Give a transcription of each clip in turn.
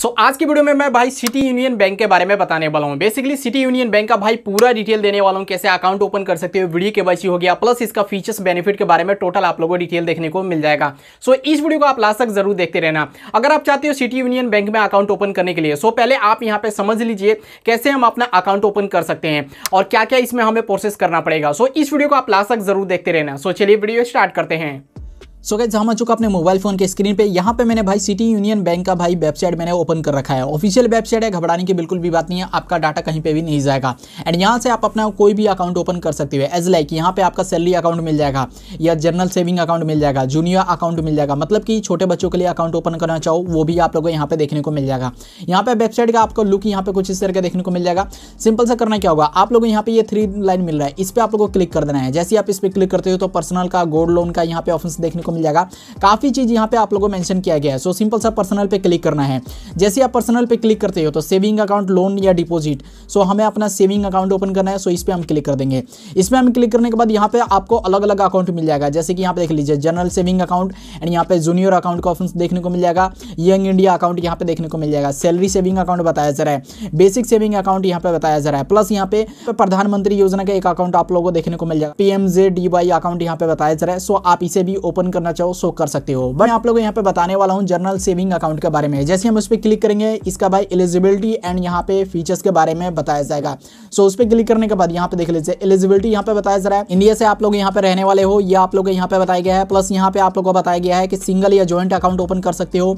सो so, आज की video में मैं भाई सिटी यूनियन बैंक के बारे में बताने वाला हूँ बेसिकली सिटी यूनियन बैंक का भाई पूरा डिटेल देने वाला हूँ कैसे अकाउंट ओपन कर सकते हो वीडियो के वैसी हो गया प्लस इसका फीचर्स बेनिफिट के बारे में टोटल आप लोगों को डिटेल देखने को मिल जाएगा सो so, इस वीडियो को आप लास्ट तक जरूर देखते रहना अगर आप चाहते हो सिटी यूनियन बैंक में अकाउंट ओपन करने के लिए सो so, पहले आप यहाँ पे समझ लीजिए कैसे हम अपना अकाउंट ओपन कर सकते हैं और क्या क्या इसमें हमें प्रोसेस करना पड़ेगा सो इस वीडियो को आप लास्ट तक जरूर देखते रहना सो चलिए वीडियो स्टार्ट करते हैं सो so गाइज हम आ चुका अपने मोबाइल फोन के स्क्रीन पे यहाँ पे मैंने भाई सिटी यूनियन बैंक का भाई वेबसाइट मैंने ओपन कर रखा है ऑफिशियल वेबसाइट है घबराने की बिल्कुल भी बात नहीं है आपका डाटा कहीं पे भी नहीं जाएगा एंड यहाँ से आप अपना कोई भी अकाउंट ओपन कर सकते हो एज लाइक यहाँ पे आपका सैलरी अकाउंट मिल जाएगा या जनरल सेविंग अकाउंट मिल जाएगा जूनियर अकाउंट मिल जाएगा मतलब कि छोटे बच्चों के लिए अकाउंट ओपन करना चाहो वो भी आप लोग यहाँ पे देखने को मिल जाएगा यहाँ पे वेबसाइट का आपको लुक यहाँ पे कुछ इस तरह का देखने को मिल जाएगा सिंपल सा करना क्या होगा आप लोग यहाँ पे ये थ्री लाइन मिल रहा है इस पर आप लोग को क्लिक कर देना है जैसे आप इस पर क्लिक करते हो तो पर्सनल का गोल्ड लोन का यहाँ पे ऑफिस देखने को को मिल जाएगा काफ़ी चीज़ यहाँ पे आप लोगों को मेंशन किया गया है सो सिंपल सा पर्सनल पे क्लिक करना है जैसे आप पर्सनल पे क्लिक करते हो तो सेविंग अकाउंट लोन या डिपोजिट सो हमें अपना सेविंग अकाउंट ओपन करना है सो इस पर हम क्लिक कर देंगे इसमें हम क्लिक करने के बाद यहाँ पे आपको अलग अलग अकाउंट मिल जाएगा जैसे कि यहाँ पे देख लीजिए जनरल सेविंग अकाउंट एंड यहाँ पे जूनियर अकाउंट का ऑप्शन देखने को मिल जाएगा यंग इंडिया अकाउंट यहाँ पे देखने को मिल जाएगा सैलरी सेविंग अकाउंट बताया जा रहा है बेसिक सेविंग अकाउंट यहाँ पे बताया जा रहा है प्लस यहाँ पे प्रधानमंत्री योजना का एक अकाउंट आप लोगों को देखने को मिल जाएगा पीएमजे डी अकाउंट यहाँ पे बताया जा रहा है सो आप इसे भी ओपन कर करना चाहो सो कर सकते हो मैं आप लोग यहाँ पे बताने वाला हूँ जनरल सेविंग अकाउंट के बारे में जैसे हम उस पर क्लिक करेंगे इसका भाई एलिजिबिलिटी एंड यहाँ पे फीचर्स के बारे में बताया जाएगा सो उस पर क्लिक करने के बाद यहाँ पे देख लीजिए एलिजिबिलिटी यहाँ पे बताया जा रहा है इंडिया से आप लोग यहाँ पे रहने वाले हो या आप लोग यहाँ पे बताया गया है प्लस यहाँ पे आप लोग को बताया गया है कि सिंगल या ज्वाइंट अकाउंट ओपन कर सकते हो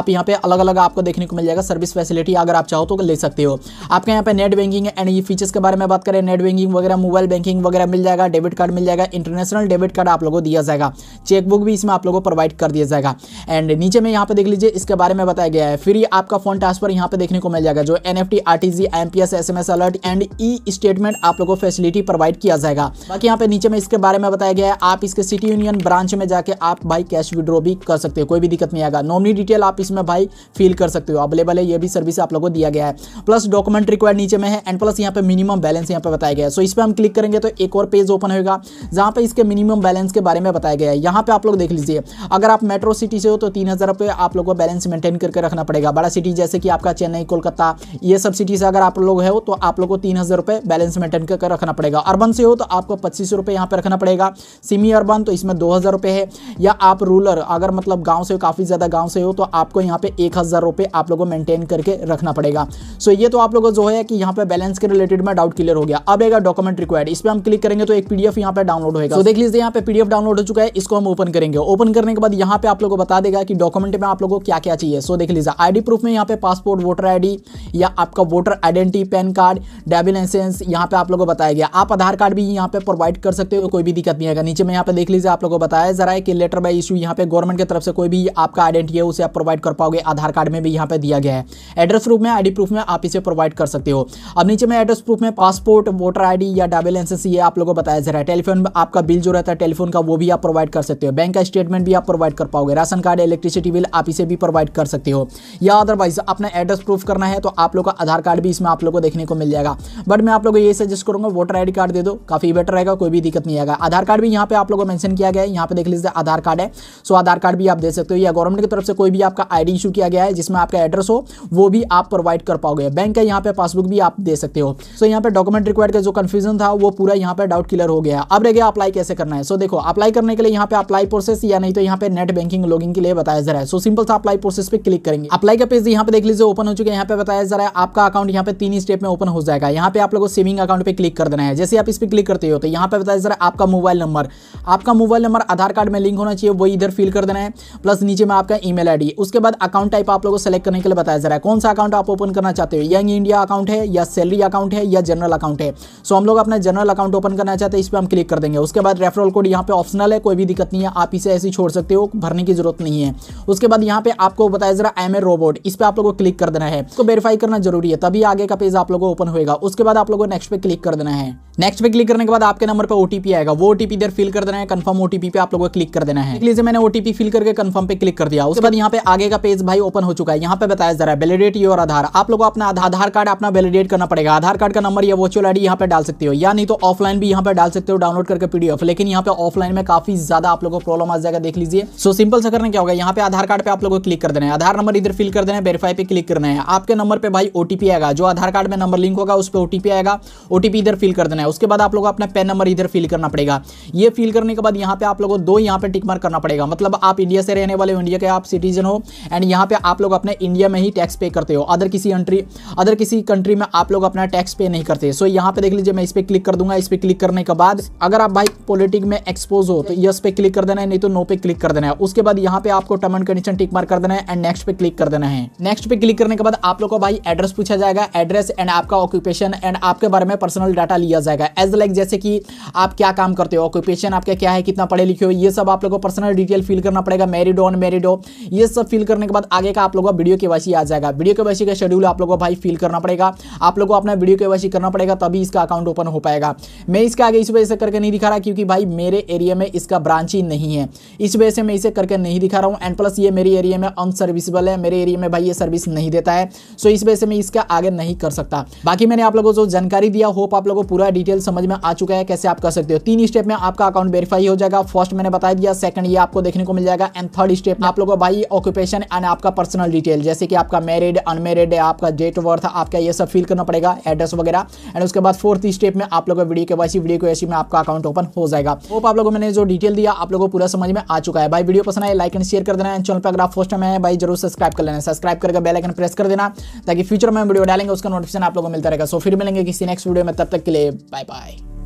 आप यहाँ पे अलग अलग आपको देखने को मिल जाएगा सर्विस फैसिलिटी अगर आप चाहो तो ले सकते हो आपके यहाँ पे नेट बैंकिंग एंड ये फीचर्स के बारे में बात करें नेट बैंकिंग वगैरह मोबाइल बैंकिंग वगैरह मिल जाएगा डेबिट कार्ड मिल जाएगा इंटरनेशनल डेबिट कार्ड आप लोगों को दिया जाएगा चेकबुक भी इसमें आप लोगों को प्रोवाइड कर दिया जाएगा एंड नीचे में यहाँ पे देख लीजिए इसके बारे में बताया गया है फ्री आपका फोन ट्रांसफर यहाँ पे देखने को मिल जाएगा जो N F T R T G M P S S M S alert and e statement आप लोगों को फैसिलिटी प्रोवाइड किया जाएगा बाकी यहाँ पे नीचे में इसके बारे में बताया गया है आप इसके सिटी यूनियन ब्रांच में जाके आप भाई कैश विड्रॉ भी कर सकते हो कोई भी दिक्कत नहीं आएगा नॉमनी डिटेल आप इसमें भाई फिल कर सकते हो अवेलेबल है ये भी सर्विस आप लोगों को दिया गया है प्लस डॉक्यूमेंट रिक्वायर्ड नीचे में है एंड प्लस यहाँ पे मिनिमम बैलेंस यहाँ पे बताया गया है सो इस पर हम क्लिक करेंगे तो एक और पेज ओपन होगा जहाँ पे इसके मिनिमम बैलेंस के बारे में बताया गया है यहाँ पे आप लोग देख लीजिए अगर आप मेट्रो सिटी से हो तो तीन हज़ार रुपये आप लोगों को बैलेंस मेंटेन करके रखना पड़ेगा बड़ा सिटी जैसे कि आपका चेन्नई कोलकाता ये सब सिटी से अगर आप लोग है तो आप लोग को तीन हज़ार रुपये बैलेंस मेंटेन करके रखना पड़ेगा अर्बन से हो तो आपको पच्चीस रुपये यहाँ पर रखना पड़ेगा सिमी अर्बन तो इसमें दो हज़ार रुपये है या आप रूलर अगर मतलब गाँव से काफ़ी ज़्यादा गाँव से हो तो आपको यहाँ पे एक हज़ार रुपये आप लोगों को मेंटेन करके रखना पड़ेगा सो ये तो आप लोगों को जो है कि यहाँ पे बैलेंस के रिलेटेड में डाउट क्लियर हो गया अब एक डॉक्यूमेंट रिक्वायर्ड इस पर हम क्लिक करेंगे तो एक पीडीएफ यहाँ पे डाउनलोड होगा तो देख लीजिए यहाँ पे पीडीएफ डाउनलोड हो चुका है इसको हम ओपन करेंगे करेंगे ओपन करने के बाद यहाँ पे आप लोगों को बता देगा कि डॉक्यूमेंट में आप लोगों को क्या क्या चाहिए सो देख लीजिए आईडी प्रूफ में यहाँ पे पासपोर्ट वोटर आईडी या आपका voter identity PAN card driving licence यहाँ पे आप लोगों को बताया गया आप आधार कार्ड भी यहाँ पे प्रोवाइड कर सकते हो कोई भी दिक्कत नहीं आएगा नीचे में यहाँ पे देख लीजिए आप लोगों को बताया जरा कि लेटर बाई इशू यहाँ पे गवर्नमेंट की तरफ से कोई भी आपका आइडेंटिटी है उसे आप प्रोवाइड कर पाओगे आधार कार्ड में भी यहाँ पे दिया गया है एड्रेस प्रूफ में आई प्रूफ में आप इसे प्रोवाइड कर सकते हो अब नीचे में एड्रेस प्रूफ में पासपोर्ट वोटर आई या ड्राइविंग लाइसेंस ये आप लोगों को बताया जरा है टेलीफोन आपका बिल जो रहता है टेलीफोन का वो भी आप प्रोवाइड कर सकते हो बैंक का स्टेटमेंट भी आप प्रोवाइड कर पाओगे राशन कार्ड इलेक्ट्रिसिटी बिल आप इसे भी प्रोवाइड कर सकते हो या अदरवाइज अपना एड्रेस प्रूफ करना है तो आप लोग का आधार कार्ड भी इसमें आप लोग को देखने को मिल जाएगा बट मैं आप लोगों को ये सजेस्ट करूंगा वोटर आई कार्ड दे दो काफ़ी बेटर रहेगा कोई भी दिक्कत नहीं आएगा आधार कार्ड भी यहाँ पे आप लोगों को मैंशन किया गया है यहाँ पे देख लीजिए आधार कार्ड है सो आधार कार्ड भी आप दे सकते हो या गवर्नमेंट की तरफ से कोई भी आपका आईडी इशू किया गया है जिसमें आपका एड्रेस हो वो भी आप प्रोवाइड कर पाओगे बैंक का यहाँ पे पासबुक भी आप दे सकते हो सो यहाँ पे डॉक्यूमेंट रिक्वायर्ड का जो कन्फ्यूजन था वो पूरा यहाँ पे डाउट क्लियर हो गया अब रह गया अप्लाई कैसे करना है सो देखो अप्लाई करने के लिए यहाँ पे अप्लाई प्रोसेस या नहीं तो यहाँ पे नेट बैंकिंग लॉगिंग के लिए बताया जा रहा है सो सिंपल सा अप्लाई प्रोसेस पे क्लिक करेंगे अप्लाई का पेज यहाँ पे देख लीजिए ओपन हो चुके यहाँ पे बताया जा रहा है आपका अकाउंट यहाँ पे तीन स्टेप में ओपन हो जाएगा यहाँ पे आप लोगों सेविंग अकाउंट पे क्लिक कर देना है जैसे आप इस पर क्लिक करते हो तो यहाँ पे बताया जा रहा है आपका मोबाइल नंबर आपका मोबाइल नंबर आधार कार्ड में लिंक होना चाहिए वही इधर फिल कर देना है प्लस नीचे में आपका ई मेल उसके बाद अकाउंट टाइप आप लोगों को सेलेक्ट करने के लिए बताया जा रहा है कौन सा अकाउंट आप ओपन करना चाहते हो यंग इंडिया अकाउंट है या सैलरी अकाउंट है या जनरल अकाउंट है सो हम लोग अपना जनरल अकाउंट ओपन करना चाहते हैं इस पर हम क्लिक कर देंगे उसके बाद रेफरल कोड यहाँ पे ऑप्शनल है कोई भी दिक्कत नहीं है आप आप इसे ऐसे ही छोड़ सकते हो भरने की जरूरत नहीं है उसके बाद यहाँ पे आपको बताया जरा आई एम ए रोबोट इस पर आप लोगों को क्लिक कर देना है इसको वेरीफाई करना जरूरी है तभी आगे का पेज आप लोगों को ओपन होगा उसके बाद आप लोगों को नेक्स्ट पे क्लिक कर देना है नेक्स्ट पे क्लिक करने के बाद आपके नंबर पर ओटीपी आएगा वो ओटीपी इधर फिल कर देना है कंफर्म ओटीपी पे आप लोगों को क्लिक कर देना है इसलिए मैंने ओटीपी फिल करके कंफर्म पे क्लिक कर दिया उसके बाद यहाँ पे आगे का पेज भाई ओपन हो चुका है यहाँ पे बताया जा रहा है वैलिडेट योर आधार आप लोगों को अपना आधार कार्ड अपना वैलिडेट करना पड़ेगा आधार कार्ड का नंबर या वर्चुअल आईडी यहाँ पे डाल सकते हो या नहीं तो ऑफलाइन भी यहाँ पे डाल सकते हो डाउनलोड करके पीडीएफ लेकिन यहाँ पे ऑफलाइन में काफी ज्यादा आप लोगों को फॉलो आ जाएगा देख लीजिए सो सिंपल से करना क्या होगा यहाँ पे आधार कार्ड पे आप लोगों को क्लिक कर देना है आधार नंबर इधर फिल कर देना है वेरीफाई पे क्लिक करना है आपके नंबर पे भाई ओटीपी आएगा जो आधार कार्ड में नंबर लिंक होगा उस पर ओटीपी आएगा ओटीपी इधर फिल कर देना है उसके बाद आप लोग अपना पेन नंबर इधर फिल करना पड़ेगा ये फिल करने के बाद यहाँ पे आप लोगों दो यहाँ पे टिक मार्क करना पड़ेगा मतलब आप इंडिया से रहने वाले हो इंडिया के आप सिटीजन हो एंड यहाँ पे आप लोग अपने इंडिया में ही टैक्स पे करते हो अदर किसी कंट्री अदर किसी कंट्री में आप लोग अपना टैक्स पे नहीं करते सो यहाँ पे देख लीजिए मैं इस पर क्लिक कर दूंगा इस पर क्लिक करने के बाद अगर आप भाई पॉलिटिक में एक्सपोज हो तो यस पे क्लिक कर देना नहीं तो नो पे क्लिक कर देना है उसके बाद यहाँ पे आपको टर्म एंड कंडीशन टिक मार कर देना है एंड नेक्स्ट पे क्लिक कर देना है नेक्स्ट पे क्लिक करने के बाद आप लोग को भाई एड्रेस पूछा जाएगा एड्रेस एंड आपका ऑक्यूपेशन एंड आपके बारे में पर्सनल डाटा लिया जाएगा एज लाइक जैसे कि आप क्या काम करते हो ऑक्यूपेशन आपका क्या है कितना पढ़े लिखे हो ये सब आप लोग को पर्सनल डिटेल फिल करना पड़ेगा मेरिड ऑन मेरिड हो ये सब फिल करने के बाद आगे का आप लोगों का वीडियो के वैसी आ जाएगा वीडियो के वैसी का शेड्यूल आप लोगों को भाई फिल करना पड़ेगा आप लोगों को अपना वीडियो के वैसी करना पड़ेगा तभी इसका अकाउंट ओपन हो पाएगा मैं इसका आगे इस वजह से करके नहीं दिखा रहा क्योंकि भाई मेरे एरिया में इसका ब्रांच ही नहीं है है इस वजह से मैं इसे करके नहीं दिखा रहा हूँ एंड प्लस ये मेरे एरिया में अनसर्विसबल है मेरे एरिया में भाई ये सर्विस नहीं देता है सो इस वजह से मैं इसका आगे नहीं कर सकता बाकी मैंने आप लोगों को जानकारी दिया होप आप लोगों को पूरा डिटेल समझ में आ चुका है कैसे आप कर सकते हो तीन स्टेप में आपका अकाउंट वेरीफाई हो जाएगा फर्स्ट मैंने बता दिया सेकंड ये आपको देखने को मिल जाएगा एंड थर्ड स्टेप में आप लोगों को भाई ऑक्यूपेशन एंड आपका पर्सनल डिटेल जैसे कि आपका मैरिड अनमेरिड है आपका डेट ऑफ बर्थ आपका ये सब फिल करना पड़ेगा एड्रेस वगैरह एंड उसके बाद फोर्थ स्टेप में आप लोगों को वीडियो के वैसी वीडियो को ऐसी में आपका अकाउंट ओपन हो जाएगा होप आप लोगों मैंने जो डिटेल दिया आप लोगों को पूरा ज्यादा समझ में आ चुका है भाई वीडियो पसंद आए लाइक एंड शेयर कर देना चैनल पर अगर आप फर्स्ट टाइम है भाई जरूर सब्सक्राइब कर लेना सब्सक्राइब करके बेल आइकन प्रेस कर देना ताकि फ्यूचर में वीडियो डालेंगे उसका नोटिफिकेशन आप लोगों को मिलता रहेगा सो फिर मिलेंगे किसी नेक्स्ट वीडियो में तब तक के लिए बाय बाय